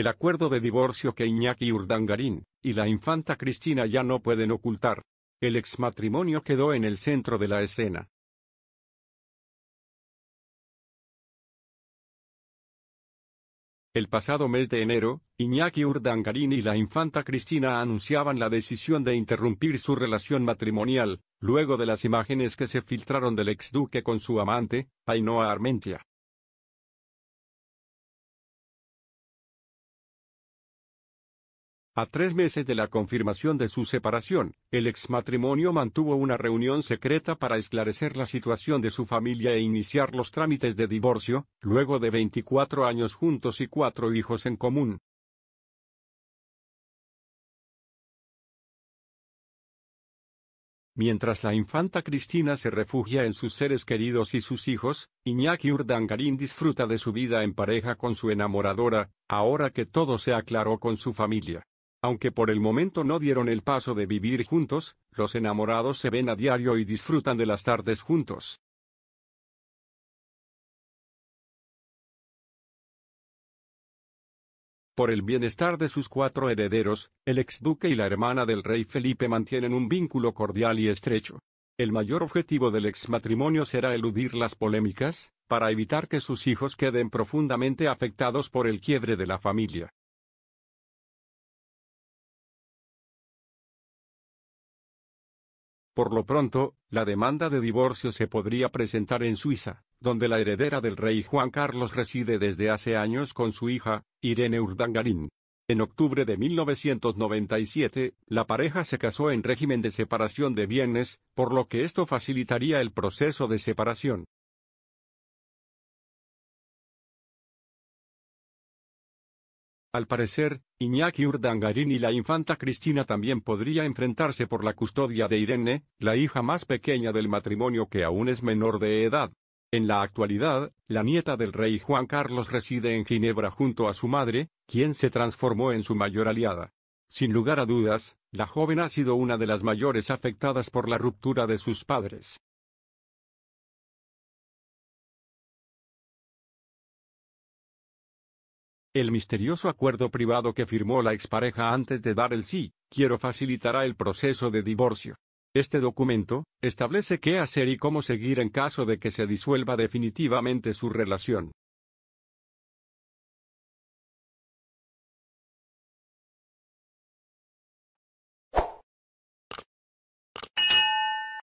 El acuerdo de divorcio que Iñaki Urdangarín y la infanta Cristina ya no pueden ocultar. El exmatrimonio quedó en el centro de la escena. El pasado mes de enero, Iñaki Urdangarín y la infanta Cristina anunciaban la decisión de interrumpir su relación matrimonial, luego de las imágenes que se filtraron del exduque con su amante, Ainhoa Armentia. A tres meses de la confirmación de su separación, el exmatrimonio mantuvo una reunión secreta para esclarecer la situación de su familia e iniciar los trámites de divorcio, luego de 24 años juntos y cuatro hijos en común. Mientras la infanta Cristina se refugia en sus seres queridos y sus hijos, Iñaki Urdangarín disfruta de su vida en pareja con su enamoradora, ahora que todo se aclaró con su familia. Aunque por el momento no dieron el paso de vivir juntos, los enamorados se ven a diario y disfrutan de las tardes juntos. Por el bienestar de sus cuatro herederos, el exduque y la hermana del rey Felipe mantienen un vínculo cordial y estrecho. El mayor objetivo del exmatrimonio será eludir las polémicas, para evitar que sus hijos queden profundamente afectados por el quiebre de la familia. Por lo pronto, la demanda de divorcio se podría presentar en Suiza, donde la heredera del rey Juan Carlos reside desde hace años con su hija, Irene Urdangarín. En octubre de 1997, la pareja se casó en régimen de separación de bienes, por lo que esto facilitaría el proceso de separación. Al parecer, Iñaki Urdangarín y la infanta Cristina también podría enfrentarse por la custodia de Irene, la hija más pequeña del matrimonio que aún es menor de edad. En la actualidad, la nieta del rey Juan Carlos reside en Ginebra junto a su madre, quien se transformó en su mayor aliada. Sin lugar a dudas, la joven ha sido una de las mayores afectadas por la ruptura de sus padres. El misterioso acuerdo privado que firmó la expareja antes de dar el sí, quiero facilitará el proceso de divorcio. Este documento, establece qué hacer y cómo seguir en caso de que se disuelva definitivamente su relación.